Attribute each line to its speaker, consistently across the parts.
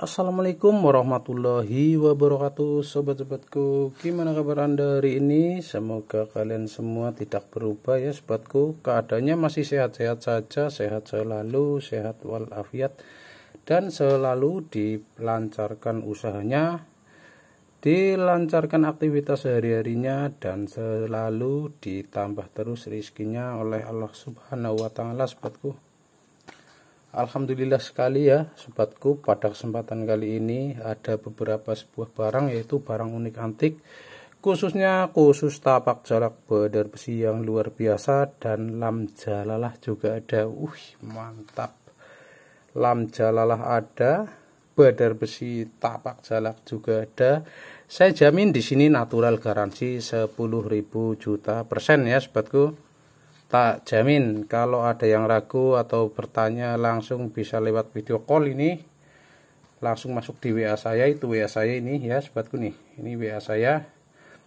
Speaker 1: Assalamualaikum warahmatullahi wabarakatuh Sobat-sobatku Gimana kabar anda hari ini Semoga kalian semua tidak berubah ya sobatku Keadaannya masih sehat-sehat saja Sehat selalu Sehat walafiat Dan selalu dilancarkan usahanya Dilancarkan aktivitas sehari-harinya Dan selalu ditambah terus rizkinya oleh Allah subhanahu wa ta'ala sobatku Alhamdulillah sekali ya sobatku pada kesempatan kali ini ada beberapa sebuah barang yaitu barang unik antik khususnya khusus tapak jalak badar besi yang luar biasa dan lam jalalah juga ada uh mantap lam jalalah ada badar besi tapak jalak juga ada saya jamin di sini natural garansi 10.000 juta persen ya sobatku Tak jamin kalau ada yang ragu atau bertanya langsung bisa lewat video call ini langsung masuk di WA saya itu WA saya ini ya sobatku nih ini WA saya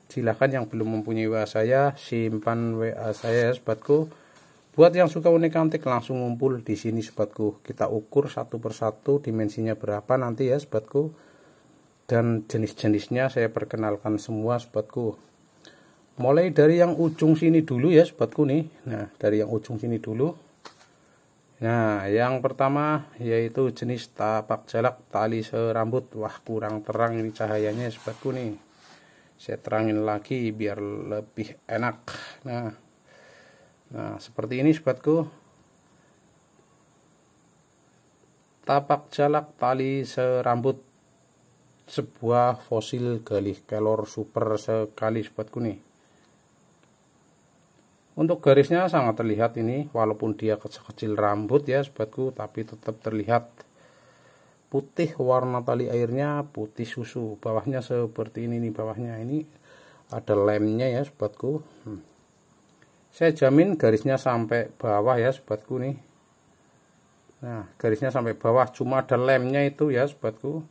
Speaker 1: silahkan yang belum mempunyai WA saya simpan WA saya ya, sobatku buat yang suka unik antik langsung ngumpul di sini sobatku kita ukur satu persatu dimensinya berapa nanti ya sobatku dan jenis-jenisnya saya perkenalkan semua sobatku mulai dari yang ujung sini dulu ya sobatku nih nah dari yang ujung sini dulu nah yang pertama yaitu jenis tapak jalak tali serambut wah kurang terang ini cahayanya sobatku nih saya terangin lagi biar lebih enak nah nah seperti ini sobatku tapak jalak tali serambut sebuah fosil galih kelor super sekali sobatku nih untuk garisnya sangat terlihat ini, walaupun dia kecil-kecil rambut ya sobatku, tapi tetap terlihat putih warna tali airnya putih susu. Bawahnya seperti ini nih, bawahnya ini ada lemnya ya sobatku. Hmm. Saya jamin garisnya sampai bawah ya sobatku nih. Nah, garisnya sampai bawah, cuma ada lemnya itu ya sobatku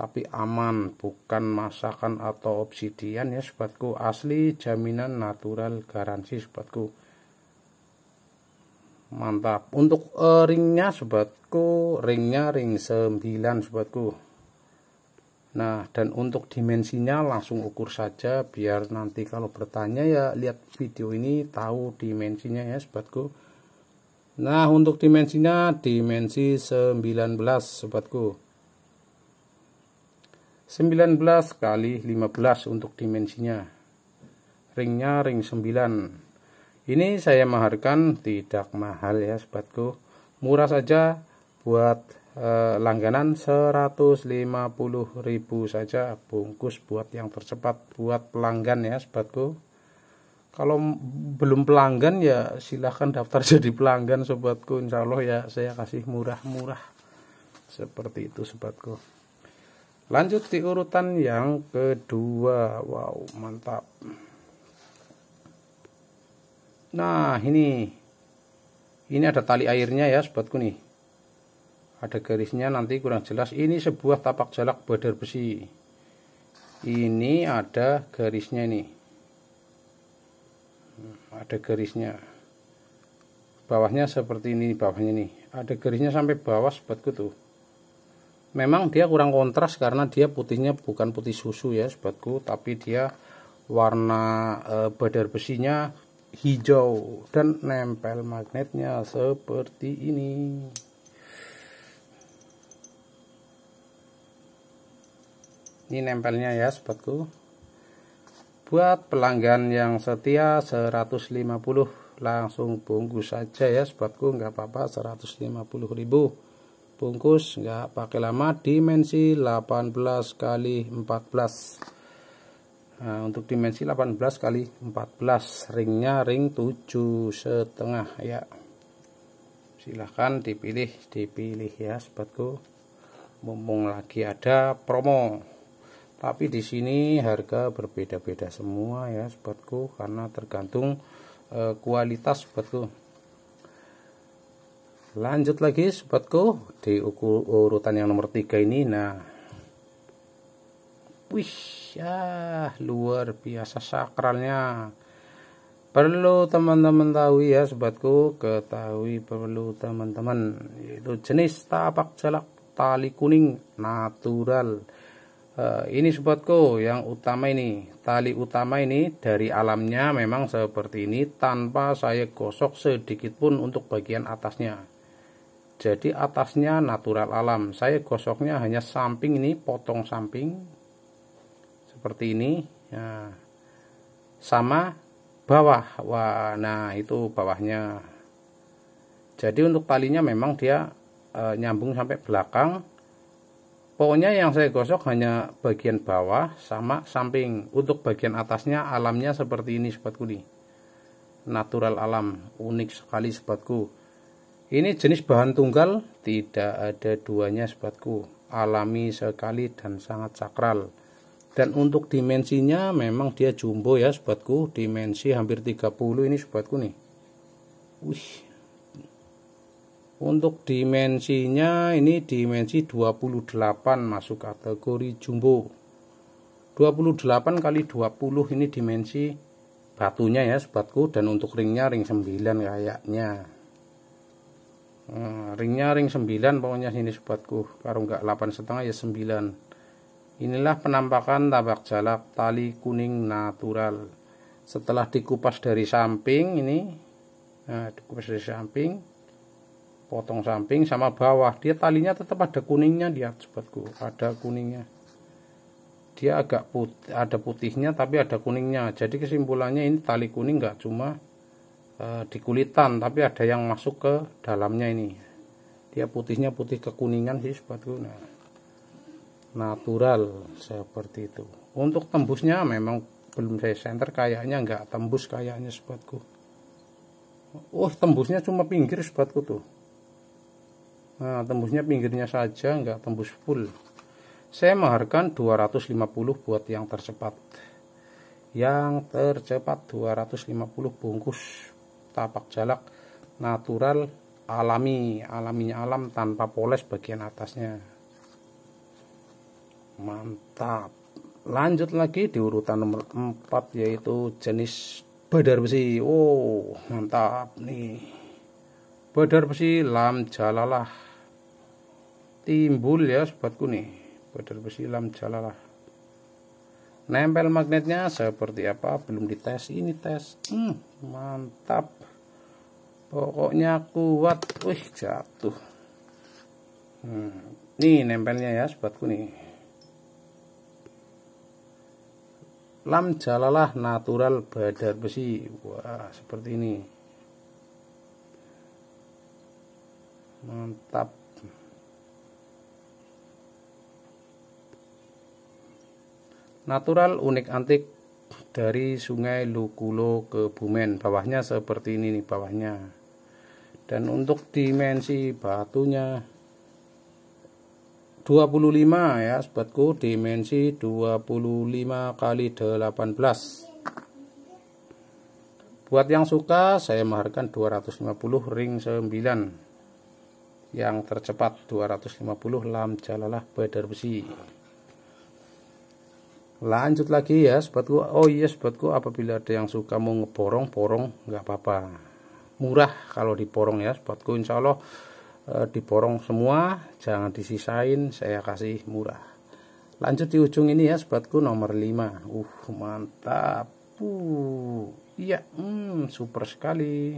Speaker 1: tapi aman bukan masakan atau obsidian ya sobatku asli jaminan natural garansi sobatku mantap untuk uh, ringnya sobatku ringnya ring 9 sobatku nah dan untuk dimensinya langsung ukur saja biar nanti kalau bertanya ya lihat video ini tahu dimensinya ya sobatku nah untuk dimensinya dimensi 19 sobatku 19 kali 15 untuk dimensinya ringnya ring 9 ini saya maharkan tidak mahal ya sobatku murah saja buat eh, langganan 150.000 saja bungkus buat yang tercepat buat pelanggan ya sobatku kalau belum pelanggan ya silahkan daftar jadi pelanggan sobatku insyaallah ya saya kasih murah-murah seperti itu sobatku lanjut di urutan yang kedua wow mantap nah ini ini ada tali airnya ya sobatku nih ada garisnya nanti kurang jelas ini sebuah tapak jalak badar besi ini ada garisnya nih hmm, ada garisnya bawahnya seperti ini bawahnya nih ada garisnya sampai bawah sobatku tuh memang dia kurang kontras karena dia putihnya bukan putih susu ya sobatku tapi dia warna e, badar besinya hijau dan nempel magnetnya seperti ini ini nempelnya ya sobatku buat pelanggan yang setia 150 langsung bungkus saja ya sobatku nggak apa-apa 150 ribu bungkus nggak pakai lama dimensi 18 kali 14 nah, untuk dimensi 18 kali 14 ringnya ring 7 setengah ya silahkan dipilih dipilih ya sobatku mumpung lagi ada promo tapi di sini harga berbeda-beda semua ya sobatku karena tergantung eh, kualitas sobatku lanjut lagi sobatku di urutan yang nomor tiga ini nah wih ya luar biasa sakralnya perlu teman-teman tahu ya sobatku ketahui perlu teman-teman yaitu jenis tapak jalak tali kuning natural uh, ini sobatku yang utama ini tali utama ini dari alamnya memang seperti ini tanpa saya gosok sedikit pun untuk bagian atasnya jadi atasnya natural alam. Saya gosoknya hanya samping ini, potong samping seperti ini. Ya. Sama bawah. Wah, nah itu bawahnya. Jadi untuk talinya memang dia e, nyambung sampai belakang. Pokoknya yang saya gosok hanya bagian bawah sama samping. Untuk bagian atasnya alamnya seperti ini sobatku nih Natural alam, unik sekali sobatku ini jenis bahan tunggal, tidak ada duanya sobatku, alami sekali dan sangat sakral. Dan untuk dimensinya memang dia jumbo ya sobatku, dimensi hampir 30 ini sobatku nih. Wih. Untuk dimensinya ini dimensi 28 masuk kategori jumbo. 28 kali 20 ini dimensi batunya ya sobatku dan untuk ringnya ring 9 kayaknya Eh, ringnya ring 9 pokoknya sini sobatku kalau enggak 8 setengah ya 9 inilah penampakan tabak jalak tali kuning natural setelah dikupas dari samping ini nah, dikupas dari samping potong samping sama bawah dia talinya tetap ada kuningnya dia sobatku ada kuningnya dia agak putih, ada putihnya tapi ada kuningnya jadi kesimpulannya ini tali kuning enggak cuma E, di kulitan tapi ada yang masuk ke dalamnya ini dia putihnya putih kekuningan sih sepatu nah, natural seperti itu untuk tembusnya memang belum saya senter kayaknya nggak tembus kayaknya sepatu oh tembusnya cuma pinggir sepatu tuh nah tembusnya pinggirnya saja nggak tembus full saya mengharkan 250 buat yang tercepat yang tercepat 250 bungkus tapak jalak natural alami alaminya alam tanpa poles bagian atasnya mantap lanjut lagi di urutan nomor 4 yaitu jenis badar besi oh mantap nih badar besi lam jalalah timbul ya sobatku nih badar besi lam jalalah nempel magnetnya seperti apa belum dites ini tes hmm, mantap pokoknya kuat wih jatuh hmm. nih nempelnya ya sobatku nih lam jalalah natural badar besi wah seperti ini mantap natural unik antik dari sungai Lukulo ke Bumen bawahnya seperti ini nih bawahnya dan untuk dimensi batunya 25 ya sobatku dimensi 25 kali 18 buat yang suka saya maharkan 250 ring 9 yang tercepat 250 lam jalalah badar besi lanjut lagi ya sobatku oh iya sobatku apabila ada yang suka mau ngeborong borong nggak apa-apa murah kalau diporong ya sobatku insya Allah eh, diporong semua jangan disisain saya kasih murah lanjut di ujung ini ya sobatku nomor 5 uh mantap uh iya hmm, super sekali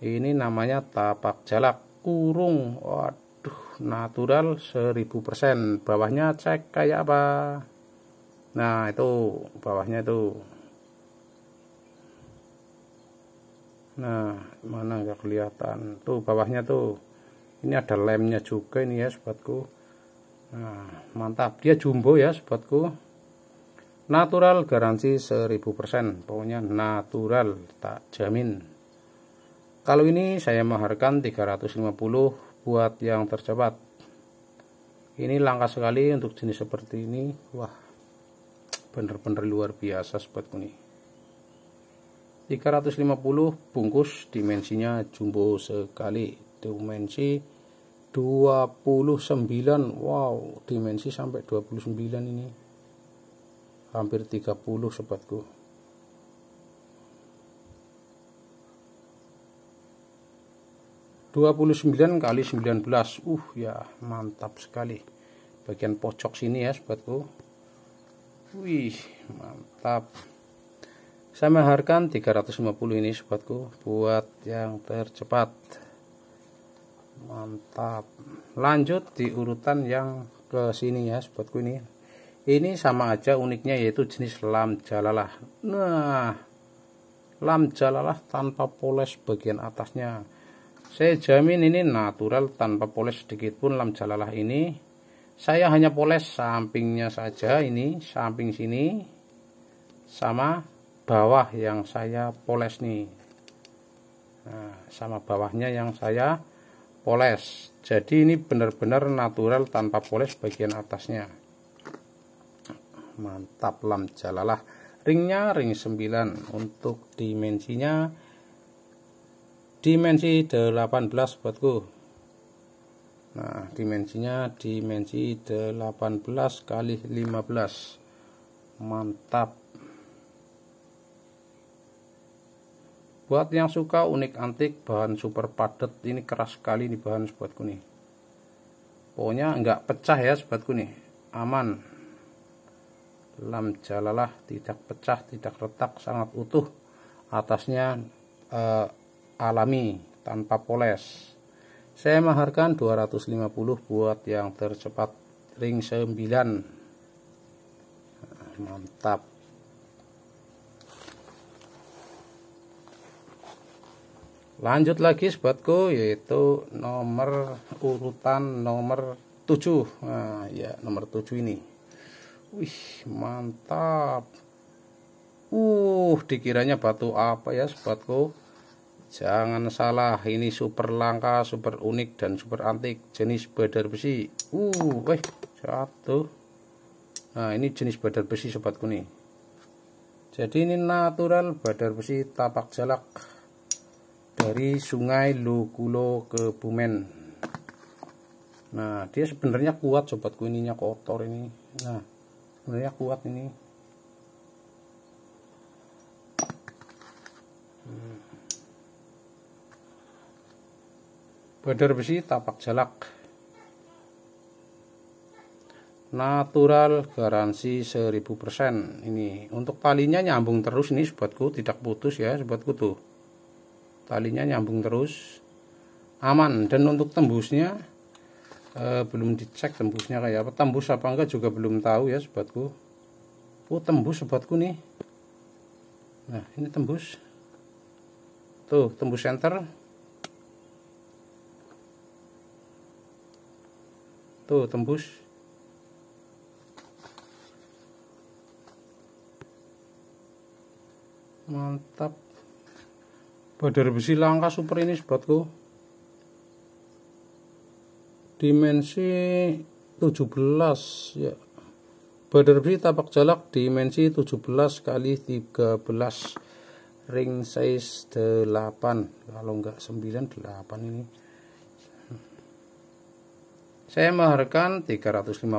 Speaker 1: ini namanya tapak jalak kurung waduh natural 1000% bawahnya cek kayak apa nah itu bawahnya itu nah mana nggak kelihatan tuh bawahnya tuh ini ada lemnya juga ini ya sobatku nah mantap dia jumbo ya sobatku natural garansi 1000% pokoknya natural tak jamin kalau ini saya maharkan 350 buat yang tercepat ini langka sekali untuk jenis seperti ini wah bener-bener luar biasa sobatku nih 350 bungkus dimensinya jumbo sekali dimensi 29 wow dimensi sampai 29 ini hampir 30 sobatku dua puluh sembilan kali sembilan belas uh ya mantap sekali bagian pojok sini ya sobatku wih mantap saya mengharapkan 350 ini sobatku buat yang tercepat mantap lanjut di urutan yang ke sini ya sobatku ini ini sama aja uniknya yaitu jenis lam jalalah nah lam jalalah tanpa poles bagian atasnya saya jamin ini natural tanpa poles sedikit pun lam jalalah ini saya hanya poles sampingnya saja ini samping sini sama bawah yang saya poles nih nah, sama bawahnya yang saya poles jadi ini benar-benar natural tanpa poles bagian atasnya mantap lam jalalah ringnya ring 9 untuk dimensinya dimensi 18 buatku nah dimensinya dimensi 18 kali 15 mantap Buat yang suka unik antik, bahan super padat ini keras sekali nih bahan sobatku nih. Pokoknya nggak pecah ya sobatku nih, aman. Lam jalalah tidak pecah, tidak retak, sangat utuh. Atasnya eh, alami tanpa poles. Saya maharkan 250 buat yang tercepat ring 9. Mantap. lanjut lagi sobatku yaitu nomor urutan nomor 7 nah ya nomor 7 ini wih mantap uh dikiranya batu apa ya sobatku jangan salah ini super langka super unik dan super antik jenis badar besi uh weh jatuh nah ini jenis badar besi sobatku nih jadi ini natural badar besi tapak jalak dari sungai Lukulo ke Bumen nah dia sebenarnya kuat sobatku ininya kotor ini nah sebenarnya kuat ini hmm. Badar besi tapak jalak natural garansi 1000% ini untuk talinya nyambung terus ini sobatku tidak putus ya sobatku tuh talinya nyambung terus aman dan untuk tembusnya eh, belum dicek tembusnya kayak apa tembus apa enggak juga belum tahu ya sobatku oh tembus sobatku nih nah ini tembus tuh tembus center tuh tembus mantap Badar besi langka super ini sobatku. Dimensi 17 ya. Badar besi tapak jalak dimensi 17 kali 13 ring size 8 kalau enggak 9 8 ini saya mengharapkan 350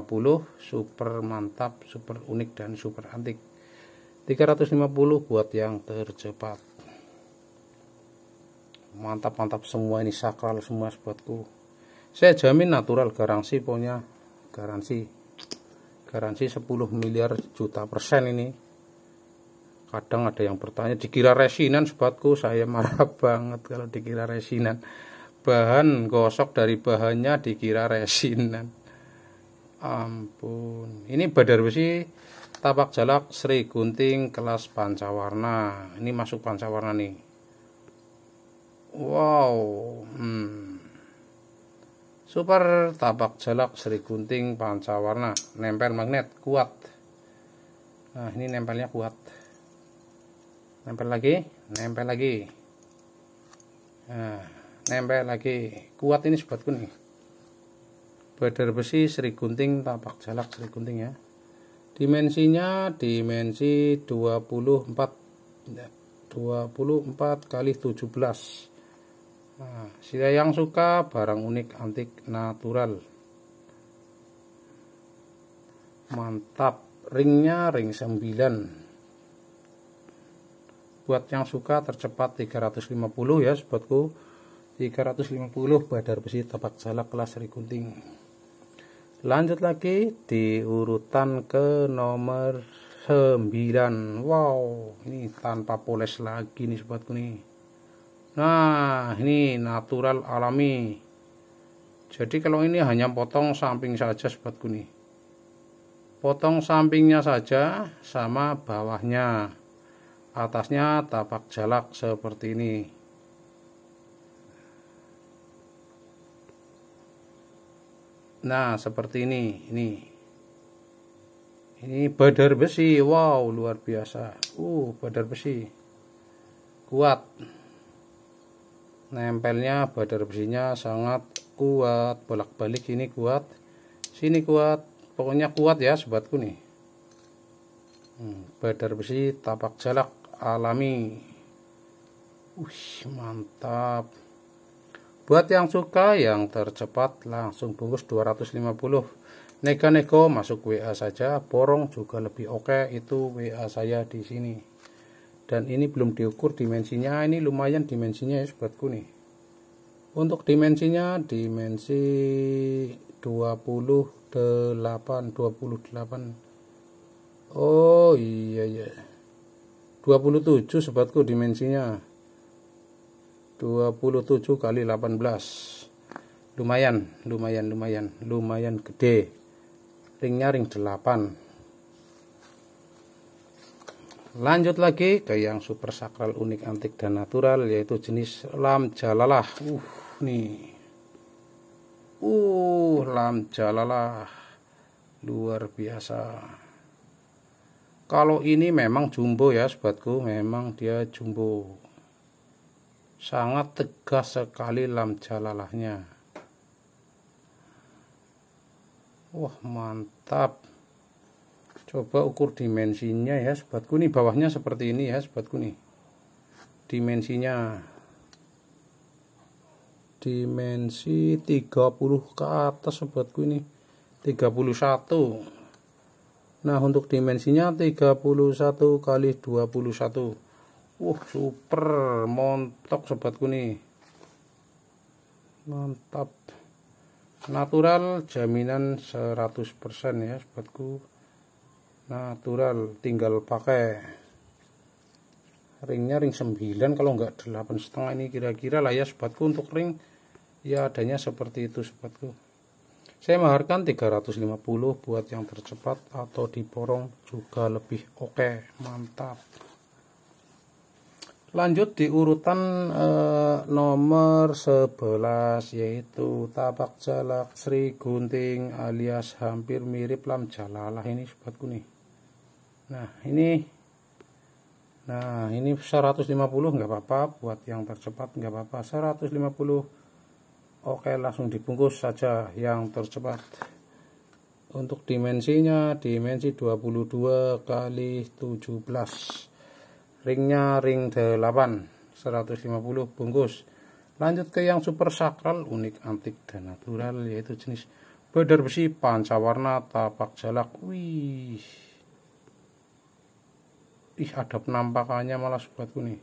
Speaker 1: super mantap super unik dan super antik 350 buat yang tercepat mantap-mantap semua ini sakral semua sepatu saya jamin natural garansi punya garansi garansi 10 miliar juta persen ini kadang ada yang bertanya dikira resinan sobatku saya marah banget kalau dikira resinan bahan gosok dari bahannya dikira resinan ampun ini badar besi tapak jalak Sri Gunting kelas pancawarna ini masuk pancawarna nih Wow. Hmm. Super tabak jalak seri gunting pancawarna, nempel magnet kuat. Nah, ini nempelnya kuat. Nempel lagi, nempel lagi. Nah, nempel lagi. Kuat ini sobatku nih. Badar besi seri gunting tapak jalak seri gunting ya. Dimensinya dimensi 24 24 nah, kali 17 Nah, sila yang suka barang unik antik natural. Mantap, ringnya ring 9. Buat yang suka tercepat 350 ya sobatku. 350 badar besi tepat salak kelas rikunting. Lanjut lagi di urutan ke nomor 9 wow ini tanpa poles lagi nih sobatku nih Nah, ini natural alami. Jadi kalau ini hanya potong samping saja sobatku nih. Potong sampingnya saja sama bawahnya. Atasnya tapak jalak seperti ini. Nah, seperti ini, ini. Ini badar besi. Wow, luar biasa. Uh, badar besi. Kuat nempelnya badar besinya sangat kuat bolak-balik ini kuat sini kuat pokoknya kuat ya sobatku nih hmm, badar besi tapak jalak alami Wih, mantap buat yang suka yang tercepat langsung bungkus 250 nego-nego masuk WA saja borong juga lebih oke itu WA saya di sini dan ini belum diukur dimensinya ini lumayan dimensinya ya sobatku nih untuk dimensinya dimensi 28 28 oh iya iya 27 sobatku dimensinya 27 kali 18 lumayan lumayan lumayan lumayan gede ringnya ring 8 Lanjut lagi ke yang super sakral unik antik dan natural yaitu jenis lam jalalah. Uh, nih. Uh, lam jalalah. Luar biasa. Kalau ini memang jumbo ya sobatku, memang dia jumbo. Sangat tegas sekali lam jalalahnya. Wah, mantap coba ukur dimensinya ya sobatku nih bawahnya seperti ini ya sobatku nih dimensinya dimensi 30 ke atas sobatku ini 31 nah untuk dimensinya 31 kali 21 wah super montok sobatku nih mantap natural jaminan 100% ya sobatku natural tinggal pakai ringnya ring 9 kalau enggak delapan setengah ini kira-kira lah ya sobatku untuk ring ya adanya seperti itu sobatku saya maharkan 350 buat yang tercepat atau diporong juga lebih oke okay, mantap lanjut di urutan eh, nomor 11 yaitu tapak jalak Sri Gunting alias hampir mirip lam jalalah ini sobatku nih nah ini nah ini 150 nggak apa-apa buat yang tercepat nggak apa-apa 150 oke langsung dibungkus saja yang tercepat untuk dimensinya dimensi 22 kali 17 ringnya ring 8 150 bungkus lanjut ke yang super sakral unik antik dan natural yaitu jenis bedar besi warna tapak jalak wih ih ada penampakannya malah sobatku nih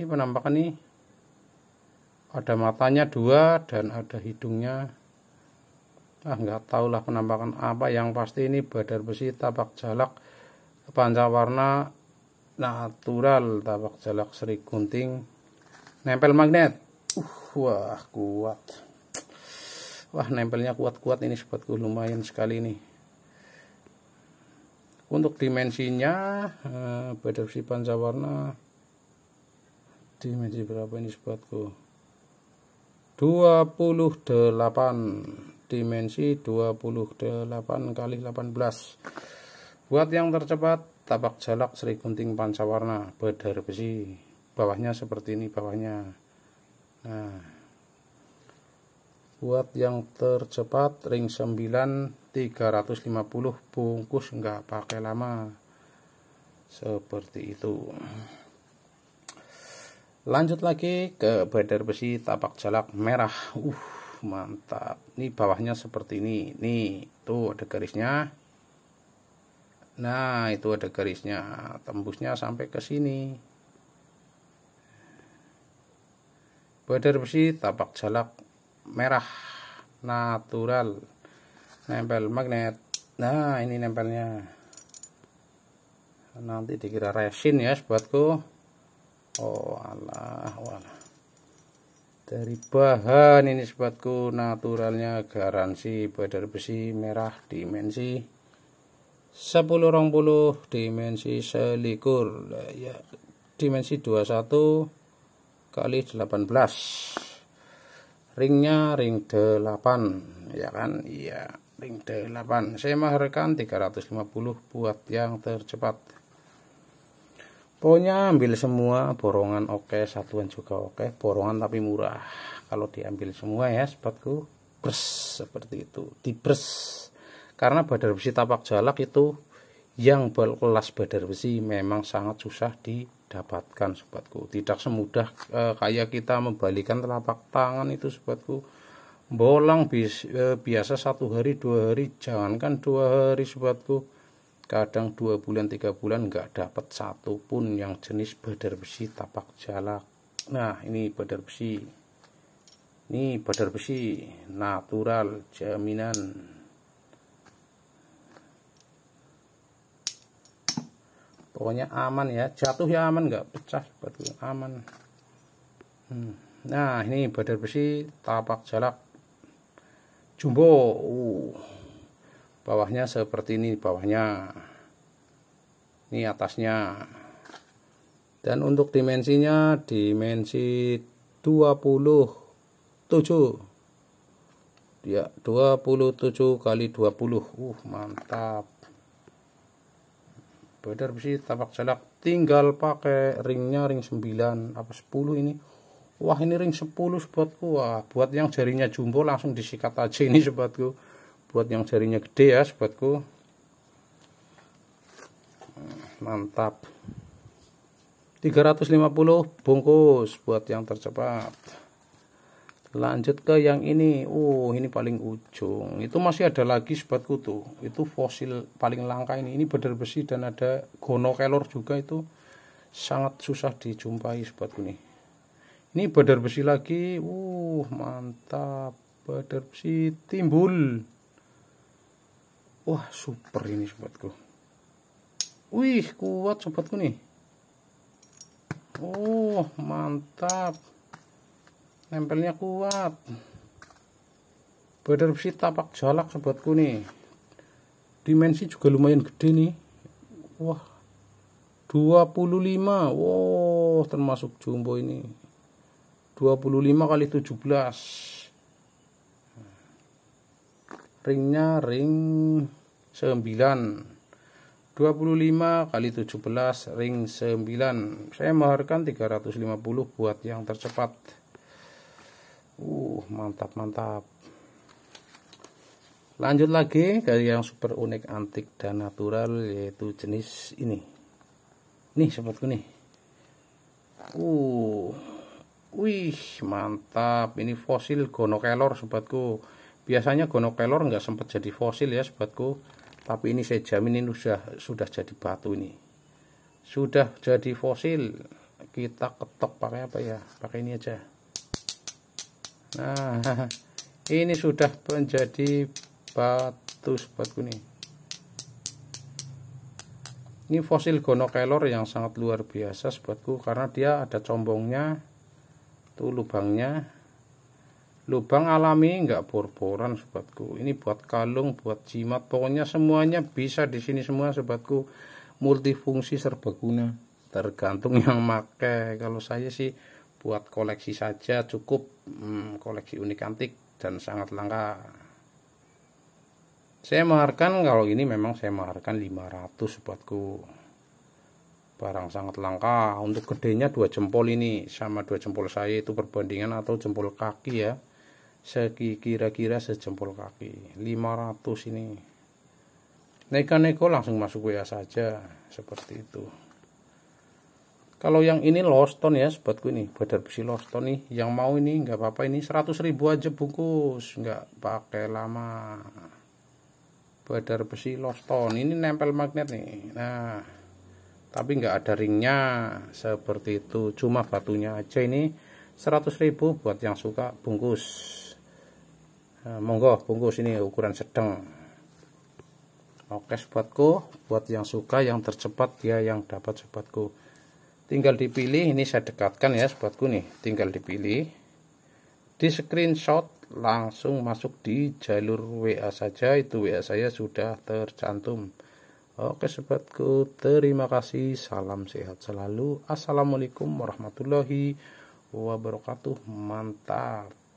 Speaker 1: ini penampakan nih ada matanya dua dan ada hidungnya ah nggak lah penampakan apa yang pasti ini badar besi tabak jalak panca warna natural tabak jalak seri gunting nempel magnet uh, wah kuat wah nempelnya kuat-kuat ini sobatku lumayan sekali nih untuk dimensinya eh, panca pancawarna dimensi berapa ini sobatku 28 dimensi 28 kali 18 buat yang tercepat tapak jalak seri gunting pancawarna bedar besi bawahnya seperti ini bawahnya nah buat yang tercepat ring 9 350 bungkus nggak pakai lama seperti itu lanjut lagi ke bader besi tapak jalak merah uh mantap ini bawahnya seperti ini nih tuh ada garisnya nah itu ada garisnya tembusnya sampai ke sini bader besi tapak jalak merah natural nempel magnet nah ini nempelnya nanti dikira resin ya buatku oh Allah, walah dari bahan ini sobatku naturalnya garansi badar besi merah dimensi 10 rong puluh dimensi selikur ya dimensi 21 kali 18 ringnya ring 8 ya kan iya ring 8 saya maharkan 350 buat yang tercepat pokoknya ambil semua borongan oke okay, satuan juga oke okay. borongan tapi murah kalau diambil semua ya sepatku bers seperti itu di bers karena badar besi tapak jalak itu yang berkelas badar besi memang sangat susah di dapatkan sobatku tidak semudah e, kayak kita membalikan telapak tangan itu sobatku bolang bis, e, biasa satu hari dua hari jangankan dua hari sobatku kadang dua bulan tiga bulan nggak dapat satu pun yang jenis badar besi tapak jalak nah ini badar besi ini badar besi natural jaminan pokoknya aman ya jatuh ya aman nggak pecah batu aman hmm. nah ini badar besi tapak jalak jumbo uh. bawahnya seperti ini bawahnya ini atasnya dan untuk dimensinya dimensi 27 ya 27 kali 20 uh mantap Bedar besi tapak celak tinggal pakai ringnya ring 9 apa 10 ini. Wah ini ring 10 sobatku. Wah buat yang jarinya jumbo langsung disikat aja ini sobatku. Buat yang jarinya gede ya sobatku. Mantap. 350 bungkus buat yang tercepat lanjut ke yang ini uh ini paling ujung itu masih ada lagi sobat kutu itu fosil paling langka ini ini bedar besi dan ada gono kelor juga itu sangat susah dijumpai sobatku nih ini bedar besi lagi uh mantap bedar besi timbul wah super ini sobatku wih kuat sobatku nih uh mantap nempelnya kuat badan besi tapak jalak sobatku nih dimensi juga lumayan gede nih wah 25 wow termasuk jumbo ini 25 kali 17 ringnya ring 9 25 kali 17 ring 9 saya maharkan 350 buat yang tercepat uh mantap mantap lanjut lagi ke yang super unik antik dan natural yaitu jenis ini nih sobatku nih uh wih mantap ini fosil gonokelor sobatku biasanya gonokelor nggak sempat jadi fosil ya sobatku tapi ini saya jamin ini sudah sudah jadi batu ini sudah jadi fosil kita ketok pakai apa ya pakai ini aja nah ini sudah menjadi batu sebat kuning ini fosil gonokelor yang sangat luar biasa sebatku karena dia ada combongnya tuh lubangnya lubang alami nggak bor-boran sobatku ini buat kalung buat jimat pokoknya semuanya bisa di sini semua sobatku multifungsi serbaguna tergantung yang make kalau saya sih buat koleksi saja cukup hmm, koleksi unik antik dan sangat langka saya maharkan kalau ini memang saya maharkan 500 buatku barang sangat langka untuk gedenya dua jempol ini sama dua jempol saya itu perbandingan atau jempol kaki ya sekira-kira sejempol kaki 500 ini neko-neko langsung masuk WA saja seperti itu kalau yang ini loston ya sobatku ini badar besi loston nih yang mau ini nggak apa-apa ini 100 ribu aja bungkus nggak pakai lama badar besi loston ini nempel magnet nih nah tapi nggak ada ringnya seperti itu cuma batunya aja ini 100 ribu buat yang suka bungkus nah, monggo bungkus ini ukuran sedang oke sobatku buat yang suka yang tercepat ya yang dapat sobatku tinggal dipilih ini saya dekatkan ya sobatku nih tinggal dipilih di screenshot langsung masuk di jalur WA saja itu WA saya sudah tercantum Oke sobatku terima kasih salam sehat selalu Assalamualaikum warahmatullahi wabarakatuh mantap